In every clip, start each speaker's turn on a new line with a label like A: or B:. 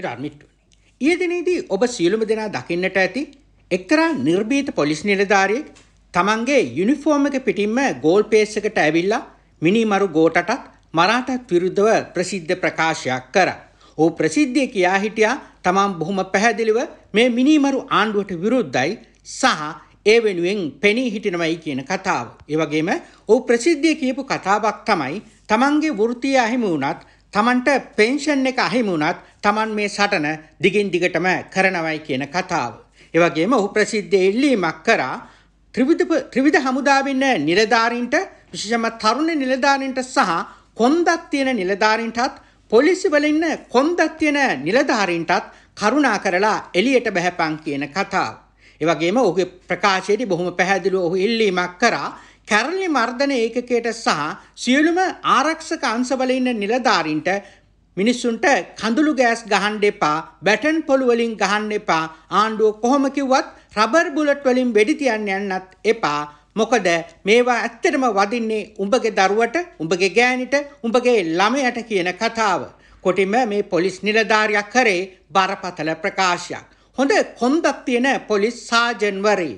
A: ඉරාර්මිට්ටුවනි. ඊයදිනේදී ඔබ සියලුම දෙනා දකින්නට ඇති එක්තරා නිර්භීත පොලිස් නිලධාරියෙක් තමන්ගේ යුනිෆෝර්ම එක පිටින්ම ගෝල් පේස් එකට ඇවිල්ලා මිනිමරු ගෝටටත් මරාටත් විරුද්ධව ප්‍රසිද්ධ ප්‍රකාශයක් කරා. ඔහු ප්‍රසිද්ධිය කියා හිටියා තමන් බොහොම පැහැදිලිව මේ මිනිමරු ආණ්ඩුවට විරුද්ධයි සහ ඒ වෙනුවෙන් පෙනී හිටිනවයි කියන කතාව. ඒ වගේම ඔහු ප්‍රසිද්ධිය කියපු කතාවක් තමයි තමන්ගේ වෘත්තීය අහිමි වුණත් තමන්ට පෙන්ෂන් එක අහිමි වුණත් තමන් මේ සටන දිගින් දිගටම කරනවයි කියන කතාව. ඒ වගේම ඔහු ප්‍රසිද්ධ ඉල්ලීමක් කරා ත්‍රිවිධ ත්‍රිවිධ හමුදාවෙන්න නිලධාරීන්ට විශේෂම තරුණ නිලධාරීන්ට සහ කොන්දක් තියෙන නිලධාරීන්ටත් පොලිසි වල ඉන්න කොන්දක් තියෙන නිලධාරීන්ටත් කරුණා කරලා එළියට බහැපන් කියන කතාව. ඒ වගේම ඔහුගේ ප්‍රකාශයේදී බොහොම පැහැදිලිව ඔහු ඉල්ලීමක් කරා කැරලි මර්ධන ඒකකයට සහ සියලුම ආරක්ෂක අංශවල ඉන්න නිලධාරීන්ට මිනිස්සුන්ට කඳුළු ගෑස් ගහන්න එපා බැටන් පොළු වලින් ගහන්න එපා ආණ්ඩුව කොහොම කිව්වත් රබර් බුලට් වලින් වෙඩි තියන්න යන්නත් එපා මොකද මේවා ඇත්තටම වදින්නේ උඹගේ දරුවට උඹගේ ගෑනිට උඹගේ ළමයට කියන කතාව කොටිම මේ පොලිස් නිලධාරියක් කරේ බරපතල ප්‍රකාශයක් හොඳ කොන්දක් තියෙන පොලිස් සාජන්වරේ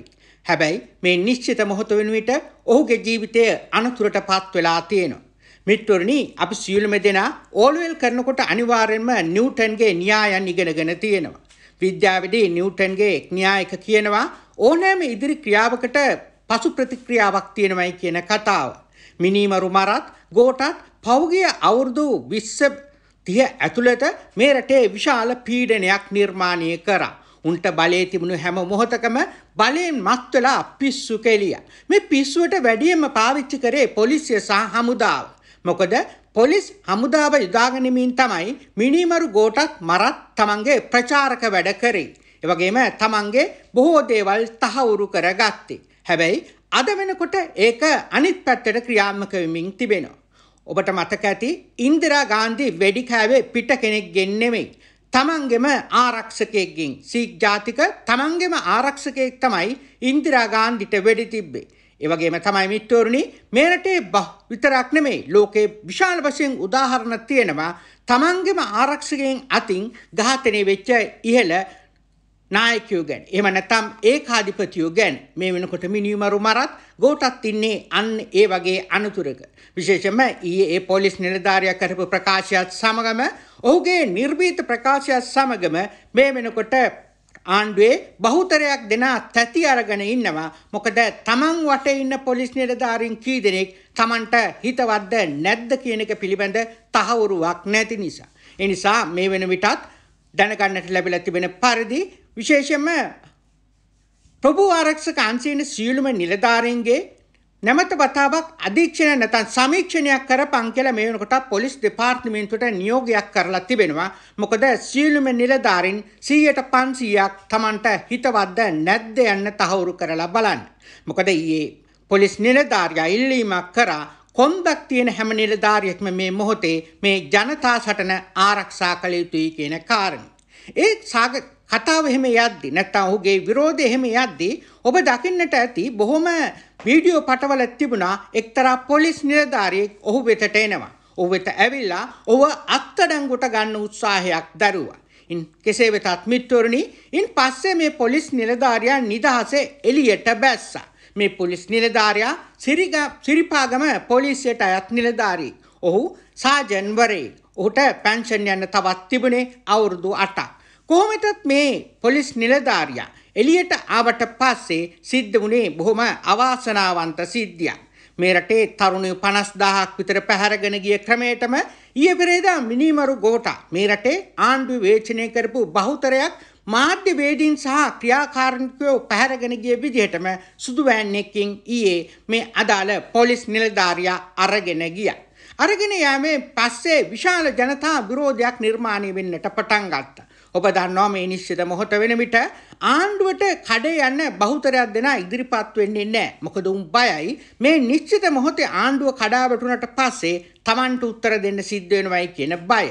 A: හැබැයි මේ නිශ්චිත මොහොත වෙනුවිට ඔහුගේ ජීවිතය අනතුරට පත් වෙලා තියෙනවා. මිත්වරණි අපි සියලුම දෙනා ඕල්වෙල් කරනකොට අනිවාර්යෙන්ම නිව්ටන්ගේ න්‍යායන් ඉගෙනගෙන තියෙනවා. විද්‍යාවේදී නිව්ටන්ගේ එක් න්‍යායක කියනවා ඕනෑම ඉදිරි ක්‍රියාවකට පසු ප්‍රතික්‍රියාවක් තියෙනවයි කියන කතාව. මිනීමරු මරත් ගෝටත් පෞගිය අවුරුදු 20 30 ඇතුළත මේ රටේ විශාල පීඩනයක් නිර්මාණය කරා. උන්ට බලේ තිබුණු හැම මොහොතකම බලයෙන් මත් වෙලා පිස්සු කෙලියා. මේ පිස්සුවට වැඩියෙන්ම පාවිච්චි කරේ පොලිසිය සහ හමුදාව. මොකද පොලිස් හමුදාව යොදාගනිමින් තමයි මිනිමරු ගෝටත් මරත් තමන්ගේ ප්‍රචාරක වැඩ කරේ. එවගේම තමන්ගේ බොහෝ දේවල් තහවුරු කරගත්තේ. හැබැයි අද වෙනකොට ඒක අනිත් පැත්තට ක්‍රියාත්මක වෙමින් තිබෙනවා. ඔබට මතක ඇති ඉන්දිරා ගාන්ධි වෙඩි කෑවේ පිට කෙනෙක් ගෙන්නෙමෙයි. තමන්ගෙම ආරක්ෂකයෙක්ගින් සීක් ජාතික තමන්ගෙම ආරක්ෂකයෙක් තමයි ඉන්දිරා ගාන්ධිට වෙඩි තිබ්බේ. ඒවගේම තමයි මිට්ටෝරණි මේරටේ බහ විතරක් නෙමෙයි ලෝකේ විශාල වශයෙන් උදාහරණ තියෙනවා තමන්ගෙම ආරක්ෂකයෙන් අතින් ඝාතනය වෙච්ච ඉහළ නායකයෝ ගැන එහෙම නැත්නම් ඒකාධිපතියෝ ගැන මේ වෙනකොට මිනිමරු මරත් ගෝටත් ඉන්නේ අන්න ඒ වගේ අනතුරක විශේෂයෙන්ම ඊයේ ඒ පොලිස් නිලධාරියා කරපු ප්‍රකාශයත් සමගම ඔහුගේ නිර්භීත ප්‍රකාශයත් සමගම මේ වෙනකොට ආණ්ඩුවේ බහුතරයක් දෙනා තැති අරගෙන ඉන්නවා මොකද තමන් වටේ ඉන්න පොලිස් නිලධාරීන් කී දෙනෙක් තමන්ට හිතවත්ද නැද්ද කියන එක පිළිබඳ තහවුරුවක් නැති නිසා ඒ නිසා මේ වෙන විටත් දැනගන්නට ලැබිලා තිබෙන පරිදි විශේෂයෙන්ම ප්‍රභු ආරක්ෂක අංශයේ සියලුම නිලධාරීන්ගේ නැමත වතාවක් අධීක්ෂණය නැත්නම් සමීක්ෂණයක් කරපන් කියලා මේ වෙනකොට පොලිස් දෙපාර්තමේන්තුවට නියෝගයක් කරලා තිබෙනවා. මොකද සියලුම නිලධාරීන් 100ට 500ක් Tamanට හිතවත්ද නැද්ද යන්න තහවුරු කරලා බලන්න. මොකද ඊයේ පොලිස් නිලධාරියා ඉල්ලීමක් කරා කොන්දක් තියෙන හැම නිලධාරියෙක්ම මේ මොහොතේ මේ ජනතා සටන ආරක්ෂා කළ යුතුයි කියන කාරණේ. ඒ කතාව එහෙම යද්දි නැත්නම් ඔහුගේ විරෝධය එහෙම යද්දි ඔබ දකින්නට ඇති බොහොම වීඩියෝ පටවල තිබුණා එක්තරා පොලිස් නිලධාරියෙක් ඔහු වෙතට එනවා. ඔහු වෙත ඇවිල්ලා ඔව අත්අඩංගුවට ගන්න උත්සාහයක් දරුවා. ඉන් කෙසේ වෙතත් මිත්‍රෝරණි ඉන් පස්සේ මේ පොලිස් නිලධාරියා නිදහසේ එළියට බැස්සා. මේ පොලිස් නිලධාරියා සිරිපාගම පොලිසියට අයත් නිලධාරී. ඔහු සාජන්වරේ. ඔහුට පැන්ෂන් යන්න තවත් තිබුණේ අවුරුදු 8ක්. කොහොමටත් මේ පොලිස් නිලධාරියා එළියට ආවට පස්සේ සිද්ධ වුණේ බොහොම අවාසනාවන්ත සිද්ධියක්. මේ රටේ තරුණයෝ 50000ක් විතර පැහැරගෙන ගිය ක්‍රමයටම ඊයේ පෙරේදා මිනිමරු ගෝඨා මේ රටේ ආණ්ඩුව වේචනය කරපු බහුතරයක් මාධ්‍ය වේදීන් සහ ක්‍රියාකාරකයෝ පැහැරගෙන ගිය විදිහටම සුදු වෑන් එකකින් ඊයේ මේ අදාළ පොලිස් නිලධාරියා අරගෙන ගියා. අරගෙන යෑමෙන් පස්සේ විශාල ජනතා විරෝධයක් නිර්මාණය වෙන්නට පටන් ගත්තා. ඔබ දන්නවා මේ නිශ්චිත මොහොත වෙන විට ආණ්ඩුවට කඩේ යන්න බහුතරයක් දෙනා ඉදිරිපත් වෙන්නේ නැහැ. මොකද උන් බයයි මේ නිශ්චිත මොහොතේ ආණ්ඩුව කඩා වැටුණට පස්සේ Tamanට උත්තර දෙන්න සිද්ධ වෙනවයි කියන බය.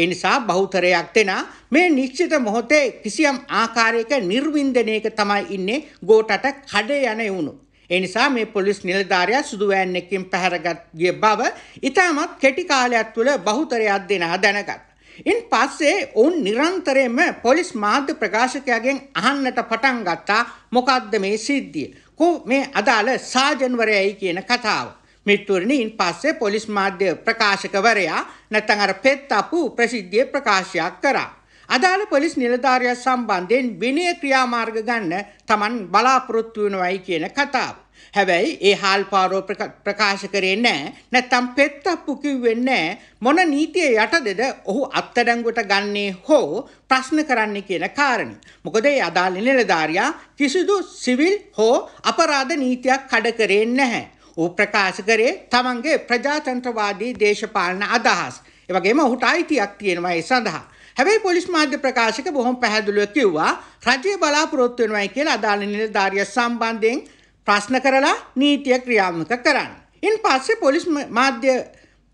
A: ඒ නිසා බහුතරයක් දෙනා මේ නිශ්චිත මොහොතේ කිසියම් ආකාරයක නිර්වින්දනයක තමයි ඉන්නේ ගෝටට කඩේ යන වුණු. ඒ නිසා මේ පොලිස් නිලධාරියා සුදු වෑන් එකකින් පැහැරගත් ගිය බව ඊටමත් කෙටි කාලයක් තුළ බහුතරයක් දෙනා දැනගත්. ඉන් පස්සේ ඔවුන් නිරන්තරයෙන්ම පොලිස් මාධ්‍ය ප්‍රකාශකයාගෙන් අහන්නට පටන් ගත්තා මොකද්ද මේ සිද්ධිය. කො මේ අදාළ සාජන්වරයයි කියන කතාව. මිත්තුවරණි ඉන් පස්සේ පොලිස් මාධ්‍ය ප්‍රකාශකවරයා නැත්නම් අර පෙත්තපු ප්‍රසිද්ධිය ප්‍රකාශයක් කරා. අදාළ පොලිස් නිලධාරියා සම්බන්ධයෙන් විනය ක්‍රියාමාර්ග ගන්න Taman බලාපොරොත්තු වෙනවයි කියන කතාව. හැබැයි ඒ හාල්පාරෝ ප්‍රකාශ කරේ නැහැ. නැත්තම් පෙත්තප්පු කිව්වේ නැහැ. මොන නීතිය යටතේද ඔහු අත්අඩංගුවට ගන්නේ හෝ ප්‍රශ්න කරන්නේ කියන කාරණේ. මොකද ඒ අදාළ නිලධාරියා කිසිදු සිවිල් හෝ අපරාධ නීතියක් කඩ කරේ නැහැ. ඌ ප්‍රකාශ කරේ තමන්ගේ ප්‍රජාතන්ත්‍රවාදී දේශපාලන අදහස්. ඒ වගේම ඔහුට අයිතියක් තියෙනවා ඒ සඳහා. හැබැයි පොලිස් මාධ්‍ය ප්‍රකාශක බොහොම පැහැදිලිව කිව්වා රජය බලාපොරොත්තු වෙනවායි කියලා අදාළ නිලධාරිය සම්බන්ධයෙන් ප්‍රශ්න කරලා නීතිය ක්‍රියාත්මක කරන්න. ඉන් පස්සේ පොලිස් මාධ්‍ය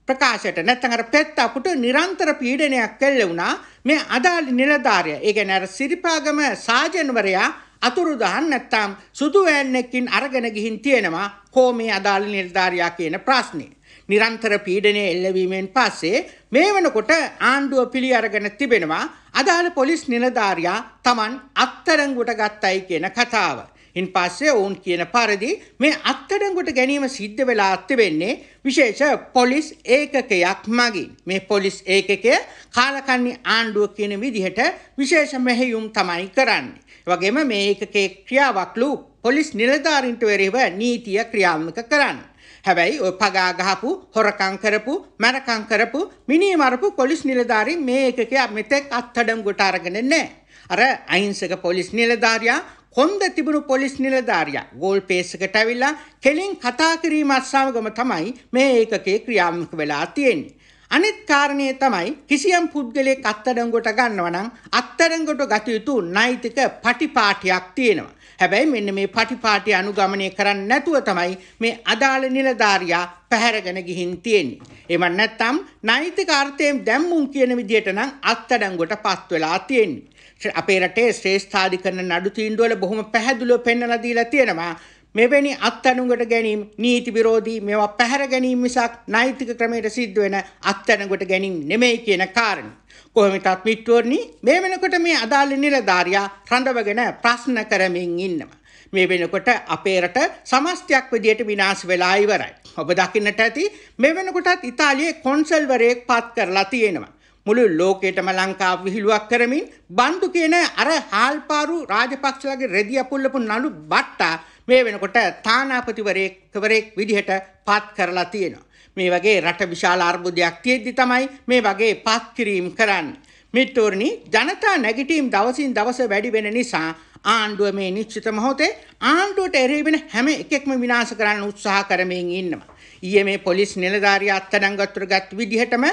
A: ප්‍රකාශයට නැත්තඟර පෙත් අපට නිරන්තර පීඩනයක් කෙල්ල වුණා මේ අදාළ නිලධාරය ඒගැන අර සිරිපාගම සාජනවරයා අතුරුදහන් නැත්තාම් සුදුවෑන්නෙකින් අරගෙන ගිහින් තියෙනවා හෝ මේ අදාළ නිර්ධාරයා කියන ප්‍රශ්නය. නිරන්තර පීඩනය එල්ලවීමෙන් පස්සේ මේ වනකොට ආණ්ඩුව පිළි අරගෙන තිබෙනවා අදාළ පොලිස් නිලධාරයා තමන් අත්තරංගුට ගත්තයි කියන කතාව. ඉන් පස්සේ ඔවුන් කියන පරිදි මේ අත්තඩංගුට ගැනීම සිද්ධ වෙලා අත්තිවෙන්නේ විශේෂ පොලිස් ඒකකයක් මගින්. මේ පොලිස් ඒකකය කාලකන්නේ ආණ්ඩුව කියන විදිහට විශේෂ මෙහෙයුම් තමයි කරන්නේ. වගේම මේ ඒකකේ ක්‍රියාවක්ලු පොලිස් නිලධාරින්ට වෙරෙහිව නීතිය ක්‍රියාත්මක කරන්න. හැබැයි ඔය පගා ගහපු හොරකම් කරපු මරකම් කරපු මිනී මරපු පොලිස් නිලධාරීන් මේ එකකේ මෙතෙක් අත්අඩංගුවට අරගෙන නැහැ. අර අහිංසක පොලිස් නිලධාරියා කොන්ද තිබුණු පොලිස් නිලධාරියා ගෝල් පේසකට ඇවිල්ලා කෙලින් කතා කිරීමත් සමගම තමයි මේ ඒකකේ ක්‍රියාත්මක වෙලා තියෙන්නේ. අනිත් කාරණය තමයි කිසියම් පුද්ගලයෙක් අත්අඩංගුවට ගන්නව නම් අත්අඩංගුවට ගත යුතු නෛතික පටිපාටියක් තියෙනවා. හැබැයි මෙන්න මේ පටිපාටි අනුගමනය කරන්නේ නැතුව තමයි මේ අදාළ නිලධාරියා පැහැරගෙන ගිහින් තියෙන්නේ. එමන් නැත්තම් නෛතික අර්ථයෙන් දැම්මුම් කියන විදිහට නම් අත්අඩංගුවට පත් වෙලා තියෙන්නේ. අපේ රටේ ශ්‍රේෂ්ඨාධිකරණ නඩු තීන්දුවල බොහොම පැහැදිලිව පෙන්වලා දීලා තියෙනවා මෙවැනි අත්අඩංගුවට ගැනීම නීති විරෝධී මේවා පැහැර ගැනීම මිසක් නෛතික ක්‍රමයට සිද්ධ වෙන අත්අඩංගුවට ගැනීම නෙමෙයි කියන කාරණේ. කොහොමදත් මිත්‍රෝනි මේ වෙනකොට මේ අදාළ නිලධාරියා රඳවගෙන ප්‍රශ්න කරමින් ඉන්නවා. මේ වෙනකොට අපේ රට සමස්තයක් විදියට විනාශ වෙලා ඉවරයි. ඔබ දකින්නට ඇති මේ වෙනකොටත් ඉතාලියේ කොන්සල්වරයෙක් පත් කරලා තියෙනවා. මුළු ලෝකයටම ලංකාව විහිළුවක් කරමින් බන්දු කියන අර හාල්පාරු රාජපක්ෂලගේ රෙදි අපුල්ලපු නළු බට්ටා මේ වෙනකොට තානාපතිවරයෙක්වරයෙක් විදිහට පත් කරලා තියෙනවා. මේ වගේ රට විශාල අර්බුදයක් තියෙද්දි තමයි මේ වගේ පත් කිරීම කරන්නේ. මිත්‍රෝරණි ජනතා නැගිටීම් දවසින් දවස වැඩි වෙන නිසා ආණ්ඩුව මේ නිශ්චිත මොහොතේ ආණ්ඩුවට එරෙහි වෙන හැම එකෙක්ම විනාශ කරන්න උත්සාහ කරමින් ඉන්නවා. ඊයේ මේ පොලිස් නිලධාරියා අත්අඩංගුවට ගත් විදිහටම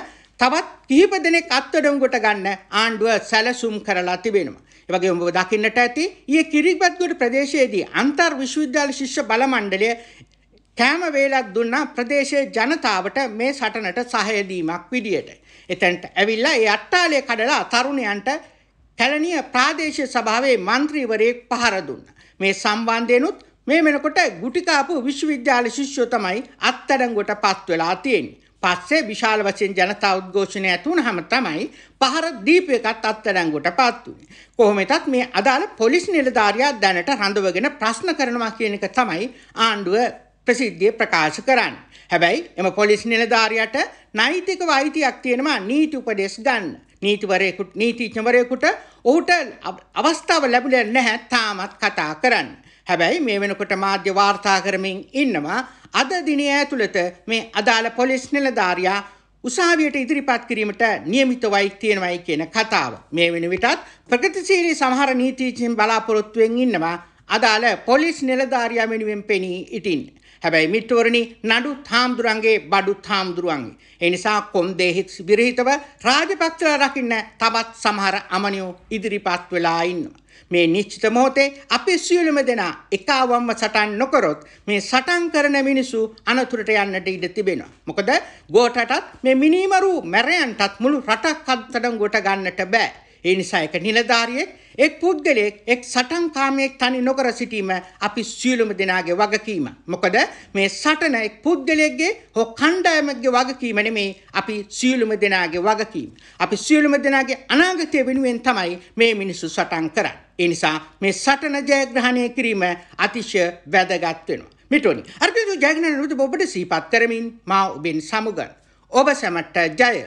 A: තවත් කිහිප දෙනෙක් අත්වැඩම් කොට ගන්න ආණ්ඩුව සැලසුම් කරලා තිබෙනවා. ඒ වගේම ඔබ දකින්නට ඇති ඊයේ කිරිබත්ගොඩ ප්‍රදේශයේදී අන්තර් විශ්වවිද්‍යාල ශිෂ්‍ය බල මණ්ඩලය කෑම වේලක් දුන්නා ප්‍රදේශයේ ජනතාවට මේ සටනට සහය දීමක් විදියට. එතෙන්ට ඇවිල්ලා ඒ අට්ටාලය කඩලා තරුණයන්ට කැලණිය ප්‍රාදේශීය සභාවේ മന്ത്രിවරයෙක් පහර දුන්නා. මේ සම්බන්ධයෙන්ුත් මේ වෙනකොට ගුටිකාපු විශ්වවිද්‍යාල ශිෂ්‍යෝ තමයි අත්අඩංගුවට පත් වෙලා තියෙන්නේ. පස්සේ විශාල වශයෙන් ජනතා උද්ඝෝෂණය ඇති වුණාම තමයි පහර දීපු එකත් අත්අඩංගුවට පත් වුනේ. කොහොමෙතත් මේ අදාළ පොලිස් නිලධාරියා දැනට රඳවගෙන ප්‍රශ්න කරනවා කියන එක තමයි ආණ්ඩුව ප්‍රසිද්ධියේ ප්‍රකාශ කරන්නේ. හැබැයි එම පොලිස් නිලධාරියාට නෛතික වෛතියක් තියෙනවා නීති උපදෙස් ගන්න. නීතිවරයෙකුට නීතිඥවරයෙකුට ඔහුට අවස්ථාව ලැබුණේ නැහැ තාමත් කතා කරන්න. හැබැයි මේ වෙනකොට මාධ්‍ය වාර්තා කරමින් ඉන්නවා අද දිනය ඇතුළත මේ අදාළ පොලිස් නිලධාරියා උසාවියට ඉදිරිපත් කිරීමට නියමිතවයි තියෙනවයි කියන කතාව. මේ වෙන විටත් ප්‍රගතිශීලී සමහර නීතිචින් බලාපොරොත්තුවෙන් ඉන්නවා අදාළ පොලිස් නිලධාරියා වෙනුවෙන් පෙනී ඉතින්. හැබැයි මිත්‍රවරණි නඩු හාමුදුරන්ගේ බඩු හාමුදුරුවන්ගේ. එනිසා කොන්දේහිත් විරහිතව රාජපක්ෂලා රකින්න තවත් සමහර අමනියෝ ඉදිරිපත් වෙලා ඉන්නවා. මේ නිශ්චිත මොහොතේ අපි සියලුම දෙනා එකවම්ම සටන් නොකරොත් මේ සටන් කරන මිනිසු අනතුරට යන්නට ඉඩ තිබෙනවා. මොකද ගෝඨටත් මේ මිනිමරු මැරයන්ටත් මුළු රටක් අත්අඩංගුවට ගන්නට බෑ. ඒ නිසා එක නිලධාරියෙක් එක් පුද්ගලයෙක් එක් සටන්කාමයෙක් තනි නොකර සිටීම අපි සියලුම දෙනාගේ වගකීම. මොකද මේ සටන එක් පුද්ගලයෙක්ගේ හෝ කණ්ඩායමක්ගේ වගකීම නෙමේ අපි සියලුම දෙනාගේ වගකීම. අපි සියලුම දෙනාගේ අනාගතය වෙනුවෙන් තමයි මේ මිනිස්සු සටන් කරන්නේ. ඒ නිසා මේ සටන ජයග්‍රහණය කිරීම අතිශය වැදගත් වෙනවා. මිටෝනි අර්ථ ජයග්‍රහණ ඔබට සීපත් කරමින් මා ඔබෙන් සමුගන්. ඔබ සැමට ජය